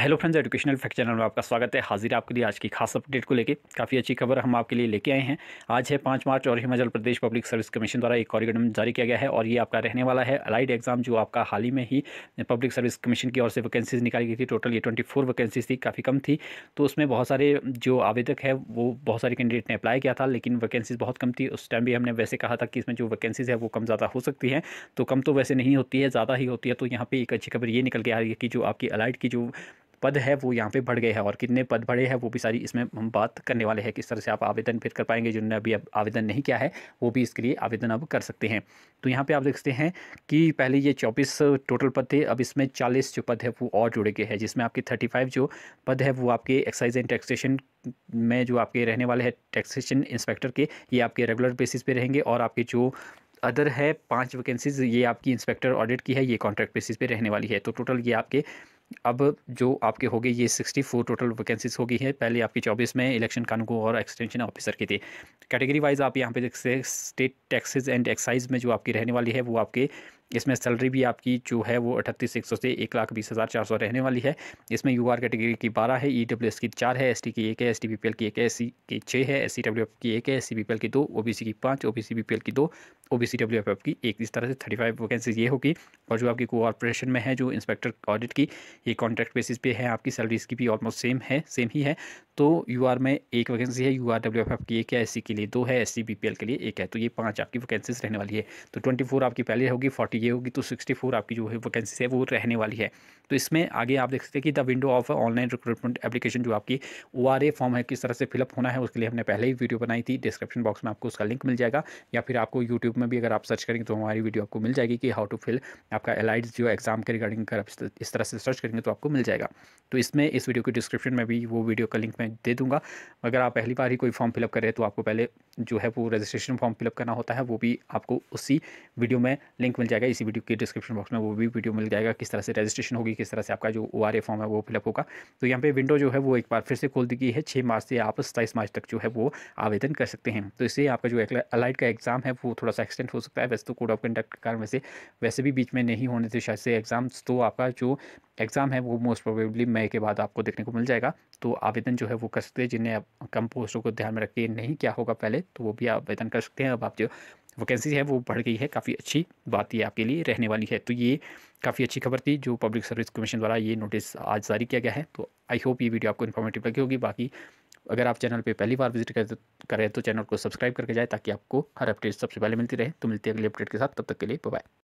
hello friends educational fact channel में आपका स्वागत है हाजिर आपके लिए आज की खास अपडेट को लेकर काफ़ी अच्छी खबर हम आपके लिए लेके आए हैं आज है पाँच मार्च और Himachal Pradesh public service commission द्वारा एक कॉरिडम जारी किया गया है और ये आपका रहने वाला है अलाइड एग्जाम जो आपका हाल ही में ही पब्लिक सर्विस कमीशन की ओर से वैकेंसीज निकाली गई थी टोटल ये ट्वेंटी फोर वैकेंसीज थी काफ़ी कम थी तो उसमें बहुत सारे जो आवेदक है वो बहुत सारे कैंडिडेट ने अप्लाई किया था लेकिन वैकेंसीज बहुत कम थी उस टाइम भी हमने वैसे कहा था कि इसमें जो वैकेंसीज है वो कम ज़्यादा हो सकती है तो कम तो वैसे नहीं होती है ज़्यादा ही होती है तो यहाँ पर एक अच्छी खबर ये निकल के आ रही है कि जो आपकी अलाइड की जो पद है वो यहाँ पे बढ़ गए हैं और कितने पद बढ़े हैं वो भी सारी इसमें हम बात करने वाले हैं किस तरह से आप आवेदन फिर कर पाएंगे जिन्होंने अभी अब आवेदन नहीं किया है वो भी इसके लिए आवेदन अब कर सकते हैं तो यहाँ पर आप देखते हैं कि पहले ये चौबीस टोटल पद थे अब इसमें चालीस जो पद है वो और जुड़े गए हैं जिसमें आपके थर्टी फाइव जो पद है वो आपके एक्साइज एंड टैक्सेशन में जो आपके रहने वाले हैं टैक्सेशन इंस्पेक्टर के ये आपके रेगुलर बेसिस पे रहेंगे और आपके जो अदर है पांच वैकेंसीज ये आपकी इंस्पेक्टर ऑडिट की है ये कॉन्ट्रैक्ट बेसिस पे रहने वाली है तो टोटल ये आपके अब जो आपके हो गए ये सिक्सटी फोर टोटल वैकेंसीज हो गई है पहले आपकी चौबीस में इलेक्शन कानून को और एक्सटेंशन ऑफिसर की थी कैटेगरी वाइज आप यहाँ पे देख सकते स्टेट टैक्सेस एंड एक्साइज में जो आपकी रहने वाली है वो आपके इसमें सैलरी भी आपकी जो है वो अठतीस एक सौ से एक लाख बीस हज़ार चार सौ रहने वाली है इसमें यू आर कैटेगरी की बारह है ई डब्ल्यू एस की चार है एस टी की एक है S T B P L की एक है एस सी की छः है एस सी डब्ल्यू एफ की एक है S C B P L की दो ओ बी सी की पाँच O B C B P L की दो O B C W F F की एक इस तरह से थर्टी फाइव वैकेंसी ये होगी और जो आपकी कोऑपरेशन में है जो इंस्पेक्टर ऑडिट की ये कॉन्ट्रैक्ट बेसिस पे है आपकी सैलरीज की भी ऑलमोस्ट सेम है सेम ही है तो यू आर में एक वैकेंसी है U R W F F की एक है एस के लिए दो है S C B P L के लिए एक है तो ये पाँच आपकी वैकेंसीज रहने वाली है तो ट्वेंटी फोर आपकी पहले होगी फोर्टी ये होगी तो सिक्सटी फोर आपकी जो है वैकेंसी है वो रहने वाली है तो इसमें आगे आप देख सकते हैं कि the window of online recruitment application जो आपकी ओ आर ए फॉर्म है किस तरह से फिलअप होना है उसके लिए हमने पहले ही वीडियो बनाई थी डिस्क्रिप्शन बॉक्स में आपको उसका लिंक मिल जाएगा या फिर आपको यूट्यूब में भी अगर आप सर्च करेंगे तो हमारी वीडियो आपको मिल जाएगी कि हाउ टू फिल आपका एलाइड जो एग्जाम के रिगार्डिंग अगर आप इस तरह से सर्च करेंगे तो आपको मिल जाएगा तो इसमें इस वीडियो के डिस्क्रिप्शन में भी वो वीडियो का लिंक मैं मैं दे दूँगा अगर आप पहली बार ही कोई फॉर्म फिलअप करें तो आपको पहले जो है वो रजिस्ट्रेशन फॉर्म फिलअप करना होता है वो भी आपको उसी वीडियो में लिंक मिल जाएगा इसी वीडियो के डिस्क्रिप्शन बॉक्स में वो भी वीडियो मिल जाएगा किस तरह से रजिस्ट्रेशन होगी किस तरह से आपका जो ओ फॉर्म है वो फिलअप होगा तो यहाँ पे विंडो जो है वो एक बार फिर से खोल दी गई है छः मार्च से आप सत्ताईस मार्च तक जो है वो आवेदन कर सकते हैं तो इससे आपका जो अलाइट का एग्ज़ाम है वो थोड़ा सा एक्सटेंड हो सकता है वैसे तो कोड ऑफ कंडक्ट के कारण वैसे वैसे भी बीच में नहीं होने थे शायद से एग्ज़ाम्स तो आपका जो एग्ज़ाम है वो मोस्ट प्रोबेबली मई के बाद आपको देखने को मिल जाएगा तो आवेदन जो है वो कर सकते हैं जिन्हें कम पोस्टों को ध्यान में रख के नहीं क्या होगा पहले तो वो भी आवेदन कर सकते हैं अब आप जो वैकेंसी है वो बढ़ गई है काफ़ी अच्छी बात ये आपके लिए रहने वाली है तो ये काफ़ी अच्छी खबर थी जो पब्लिक सर्विस कमीशन द्वारा ये नोटिस आज जारी किया गया है तो आई होप ये वीडियो आपको इन्फॉर्मेटिव लगी होगी बाकी अगर आप चैनल पे पहली बार विजिट कर करें तो चैनल को सब्सक्राइब करके जाए ताकि आपको हर अपडेट सबसे पहले मिलती रहे तो मिलती है अगले अपडेट के साथ तब तक के लिए बाय